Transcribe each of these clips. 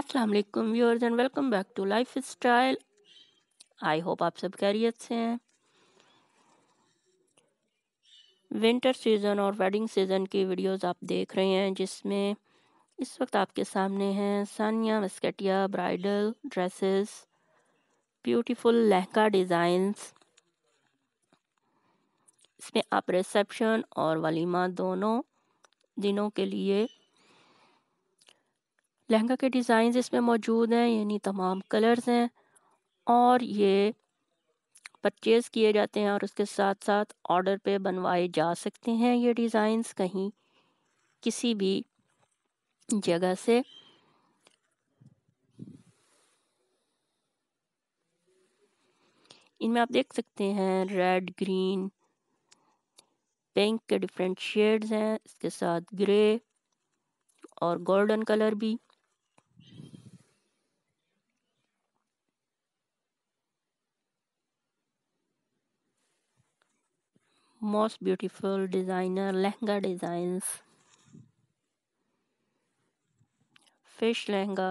अस्सलाम वालेकुम viewers and welcome back to life style I hope आप सब कैरियर से हैं विंटर सीज़न और वेडिंग सीज़न की वीडियोस आप देख रहे हैं जिसमें इस वक्त आपके सामने हैं Sania Maskatiya bridal dresses beautiful lehenga designs इसमें आप रिसेप्शन और वलीमा दोनों दिनों के लिए लहंगा के डिज़ाइन इसमें मौजूद हैं यानी तमाम कलर्स हैं और ये परचेज़ किए जाते हैं और उसके साथ साथ ऑर्डर पे बनवाए जा सकते हैं ये डिज़ाइंस कहीं किसी भी जगह से इनमें आप देख सकते हैं रेड ग्रीन पिंक के डिफरेंट शेड्स हैं इसके साथ ग्रे और गोल्डन कलर भी most beautiful designer lehenga designs fish lehenga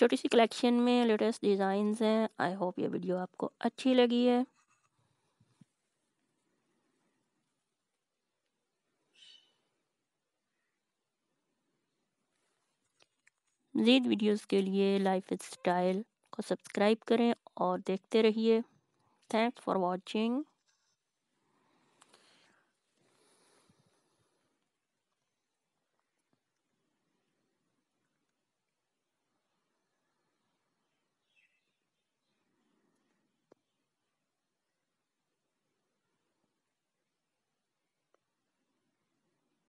छोटी सी कलेक्शन में लेटेस्ट डिज़ाइंस हैं आई होप ये वीडियो आपको अच्छी लगी है मज़ीद वीडियोस के लिए लाइफ स्टाइल को सब्सक्राइब करें और देखते रहिए थैंक्स फॉर वाचिंग